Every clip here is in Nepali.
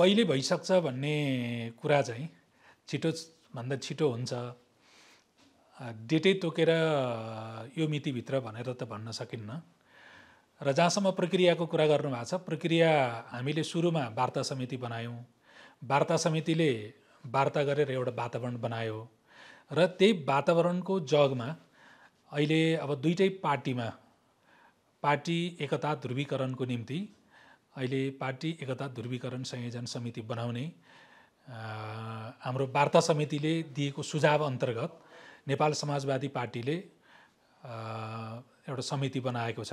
कहिले भइसक्छ भन्ने कुरा चाहिँ छिटो भन्दा छिटो हुन्छ डेटै तोकेर यो मितिभित्र भनेर त भन्न सकिन्न र जहाँसम्म प्रक्रियाको कुरा गर्नुभएको छ प्रक्रिया हामीले सुरुमा वार्ता समिति बनायौँ वार्ता समितिले वार्ता गरेर एउटा वातावरण बनायो र त्यही वातावरणको जगमा अहिले अब दुइटै पार्टीमा पार्टी एकता ध्रुवीकरणको निम्ति अहिले पार्टी एकता ध्रुवीकरण संयोजन समिति बनाउने हाम्रो वार्ता समितिले दिएको सुझाव अन्तर्गत नेपाल समाजवादी पार्टीले एउटा समिति बनाएको छ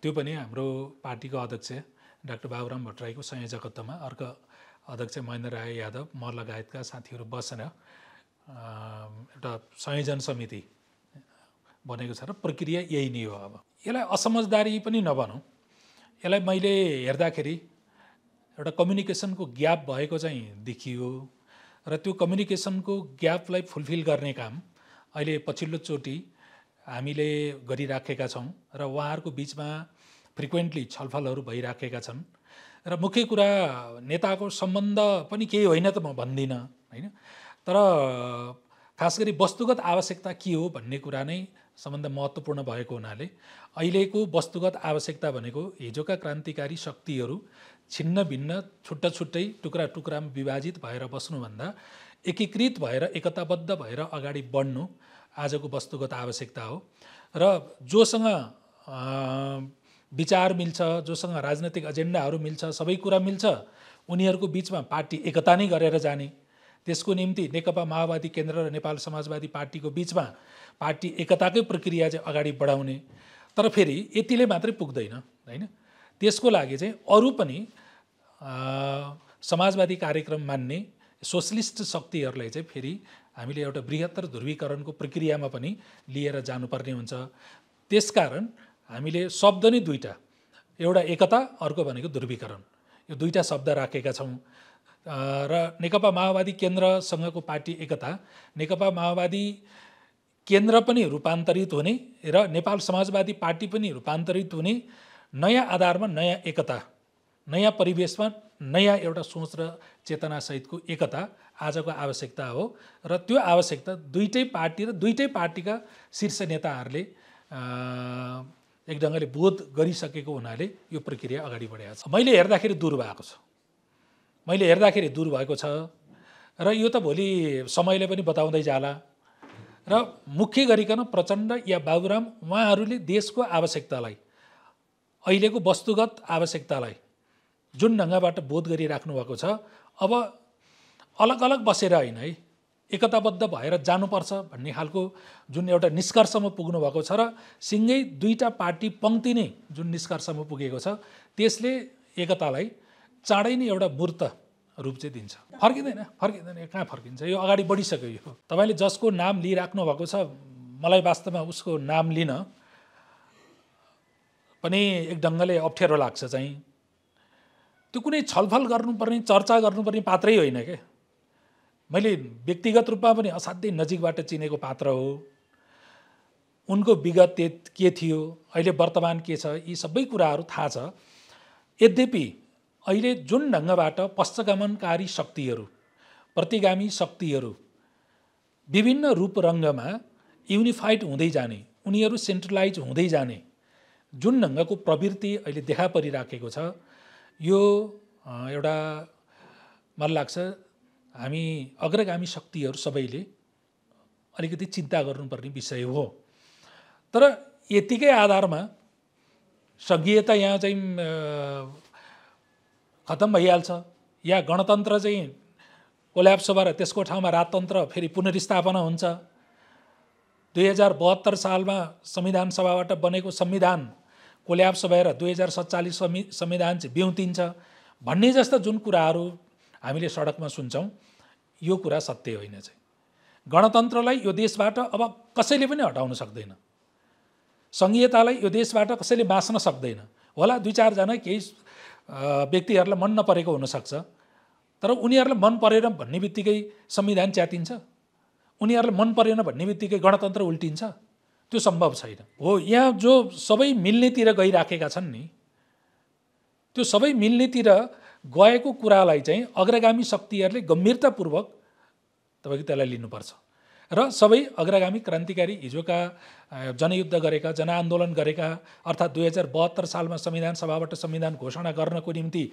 त्यो पनि हाम्रो पार्टीको अध्यक्ष डाक्टर बाबुराम भट्टराईको संयोजकत्वमा अर्को अध्यक्ष महेन्द्र राय यादव म लगायतका साथीहरू बसेर एउटा संयोजन समिति बनेको छ र प्रक्रिया यही नै हो अब यसलाई असमझदारी पनि नभनौँ यसलाई मैले हेर्दाखेरि एउटा कम्युनिकेसनको ग्याप भएको चाहिँ देखियो र त्यो कम्युनिकेसनको ग्यापलाई फुलफिल गर्ने काम अहिले पछिल्लो पछिल्लोचोटि हामीले गरिराखेका छौँ र उहाँहरूको बिचमा फ्रिक्वेन्टली छलफलहरू भइराखेका छन् र मुख्य कुरा नेताको सम्बन्ध पनि केही होइन त म भन्दिनँ होइन तर खास गरी वस्तुगत आवश्यकता के हो भन्ने कुरा नै सबभन्दा महत्त्वपूर्ण भएको हुनाले अहिलेको वस्तुगत आवश्यकता भनेको हिजोका क्रान्तिकारी शक्तिहरू छिन्न भिन्न छुट्टा छुट्टै टुक्रा टुक्रामा विभाजित भएर बस्नुभन्दा एकीकृत भएर एकताबद्ध भएर अगाडि बढ्नु आजको वस्तुगत आवश्यकता हो र जोसँग विचार मिल्छ जोसँग राजनैतिक एजेन्डाहरू मिल्छ सबै कुरा मिल्छ उनीहरूको बिचमा पार्टी एकता नै गरेर जाने त्यसको निम्ति नेकपा माओवादी केन्द्र र नेपाल समाजवादी पार्टीको बिचमा पार्टी एकताकै प्रक्रिया चाहिँ अगाडि बढाउने तर फेरि यतिले मात्रै पुग्दैन होइन त्यसको लागि चाहिँ अरू पनि समाजवादी कार्यक्रम मान्ने सोसलिस्ट शक्तिहरूलाई चाहिँ फेरि हामीले एउटा बृहत्तर ध्रुवीकरणको प्रक्रियामा पनि लिएर जानुपर्ने हुन्छ त्यसकारण हामीले शब्द नै दुईवटा एउटा एकता अर्को भनेको ध्रुवीकरण यो दुईवटा शब्द राखेका छौँ र नेकपा माओवादी केन्द्रसँगको पार्टी एकता नेकपा माओवादी केन्द्र पनि रूपान्तरित हुने र नेपाल समाजवादी पार्टी पनि रूपान्तरित हुने नयाँ आधारमा नयाँ एकता नयाँ परिवेशमा नयाँ एउटा सोच र चेतनासहितको एकता आजको आवश्यकता हो र त्यो आवश्यकता दुइटै पार्टी र दुइटै पार्टीका शीर्ष नेताहरूले एक ढङ्गले बोध गरिसकेको हुनाले यो प्रक्रिया अगाडि बढाएको छ मैले हेर्दाखेरि दुर भएको छ मैले हेर्दाखेरि दूर भएको छ र यो त भोलि समयले पनि बताउँदै जाला र मुख्य गरिकन प्रचण्ड या बाबुराम उहाँहरूले देशको आवश्यकतालाई अहिलेको वस्तुगत आवश्यकतालाई जुन ढङ्गबाट बोध गरिराख्नु भएको छ अब अलग अलग बसेर होइन है एकताबद्ध भएर जानुपर्छ भन्ने खालको जुन एउटा निष्कर्षमा पुग्नु भएको छ र सिँगै दुईवटा पार्टी पङ्क्ति नै जुन निष्कर्षमा पुगेको छ त्यसले एकतालाई चाँडै नै एउटा मूर्त रूप चाहिँ दिन्छ फर्किँदैन फर्किँदैन कहाँ फर्किन्छ यो अगाडि बढिसक्यो यो तपाईँले जसको नाम लिइराख्नु भएको छ मलाई वास्तवमा उसको नाम लिन पनि एक ढङ्गले अप्ठ्यारो लाग्छ चाहिँ त्यो कुनै छलफल गर्नुपर्ने चर्चा गर्नुपर्ने पात्रै होइन के मैले व्यक्तिगत रूपमा पनि असाध्यै नजिकबाट चिनेको पात्र हो उनको विगत के थियो अहिले वर्तमान के छ यी सबै कुराहरू थाहा छ यद्यपि अहिले जुन ढङ्गबाट पश्चगमनकारी शक्तिहरू प्रतिगामी शक्तिहरू विभिन्न रूप रङ्गमा युनिफाइड हुँदै जाने उनीहरू सेन्ट्रलाइज हुँदै जाने जुन ढङ्गको प्रवृत्ति अहिले देखा परिराखेको छ यो एउटा मलाई लाग्छ हामी अग्रगामी शक्तिहरू सबैले अलिकति चिन्ता गर्नुपर्ने विषय हो तर यतिकै आधारमा सङ्घीयता यहाँ चाहिँ खत्तम भइहाल्छ या गणतन्त्र चाहिँ कोल्याप्स भएर त्यसको ठाउँमा राजतन्त्र फेरि पुनर्स्थापना हुन्छ दुई हजार बहत्तर सालमा संविधान सभाबाट बनेको संविधान कोल्याप्स भएर दुई हजार सत्तालिस संविधान चाहिँ बिउतिन्छ भन्ने जस्तो जुन कुराहरू हामीले सडकमा सुन्छौँ यो कुरा सत्य होइन चाहिँ गणतन्त्रलाई यो देशबाट अब कसैले पनि हटाउन सक्दैन सङ्घीयतालाई यो देशबाट कसैले बाँच्न सक्दैन होला दुई चारजना केही व्यक्तिहरूलाई मन नपरेको हुनसक्छ तर उनीहरूलाई मन परेन भन्ने बित्तिकै संविधान च्यातिन्छ उनीहरूलाई मन परेन भन्ने बित्तिकै गणतन्त्र उल्टिन्छ त्यो सम्भव छैन हो यहाँ जो सबै मिल्नेतिर गइराखेका छन् नि त्यो सबै मिल्नेतिर गएको कुरालाई चाहिँ अग्रगामी शक्तिहरूले गम्भीरतापूर्वक तपाईँको त्यसलाई लिनुपर्छ र सबै अग्रगामी क्रान्तिकारी हिजोका जनयुद्ध गरेका जनआन्दोलन गरेका अर्थात् दुई हजार बहत्तर सालमा संविधान सभाबाट संविधान घोषणा गर्नको निम्ति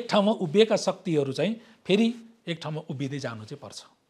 एक ठाउँमा उभिएका शक्तिहरू चाहिँ फेरि एक ठाउँमा उभिँदै जानु चाहिँ पर्छ